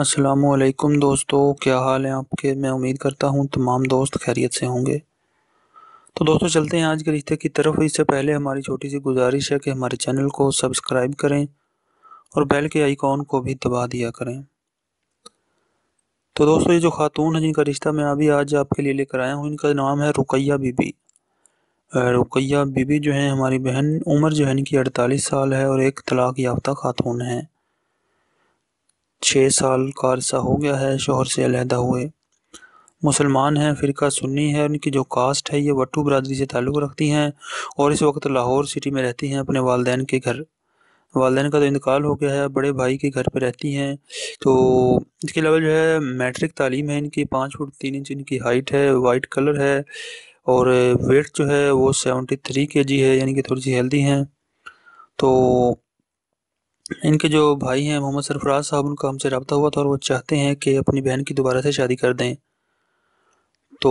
असलकुम दोस्तों क्या हाल है आपके मैं उम्मीद करता हूँ तमाम दोस्त खैरियत से होंगे तो दोस्तों चलते हैं आज के रिश्ते की तरफ इससे पहले हमारी छोटी सी गुजारिश है कि हमारे चैनल को सब्सक्राइब करें और बेल के आइकॉन को भी दबा दिया करें तो दोस्तों ये जो खातून है जिनका रिश्ता मैं अभी आज आपके लिए लेकर आया हूँ इनका नाम है रुकैया बीबी रुकैया बीबी जो है हमारी बहन उम्र जो है इनकी अड़तालीस साल है और एक तलाक याफ्ता खातून है छः साल का अरसा हो गया है शोहर से अलहदा हुए मुसलमान हैं फ़िरका सुन्नी है उनकी जो कास्ट है ये वट्टू बरदरी से ताल्लुक़ रखती हैं और इस वक्त लाहौर सिटी में रहती हैं अपने वालदे के घर वालदे का तो इंतकाल हो गया है बड़े भाई के घर पर रहती हैं तो इसके अलावा जो है मैट्रिक तालीम है इनकी पाँच फुट तीन इंच इनकी हाइट है वाइट कलर है और वेट जो है वो सेवेंटी थ्री के जी है यानी कि थोड़ी सी हेल्दी हैं तो इनके जो भाई हैं मोहम्मद सरफराज साहब उनका हमसे रबता हुआ था और वो चाहते हैं कि अपनी बहन की दोबारा से शादी कर दें तो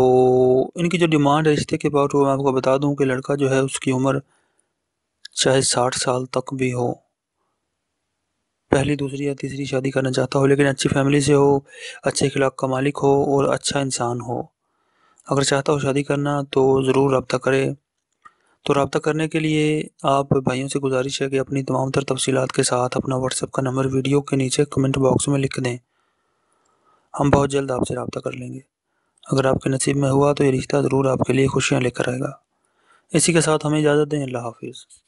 इनकी जो डिमांड है रिश्ते के बाद वो मैं आपको बता दूं कि लड़का जो है उसकी उम्र चाहे साठ साल तक भी हो पहली दूसरी या तीसरी शादी करना चाहता हो लेकिन अच्छी फैमिली से हो अच्छे खिलाफ का मालिक हो और अच्छा इंसान हो अगर चाहता हो शादी करना तो ज़रूर रबता करे तो रबता करने के लिए आप भाइयों से गुजारिश है कि अपनी तमाम तर तफसीत के साथ अपना व्हाट्सअप का नंबर वीडियो के नीचे कमेंट बॉक्स में लिख दें हम बहुत जल्द आपसे रबता कर लेंगे अगर आपके नसीब में हुआ तो ये रिश्ता ज़रूर आपके लिए खुशियाँ लेकर आएगा इसी के साथ हमें इजाज़त दें अल्लाह हाफिज़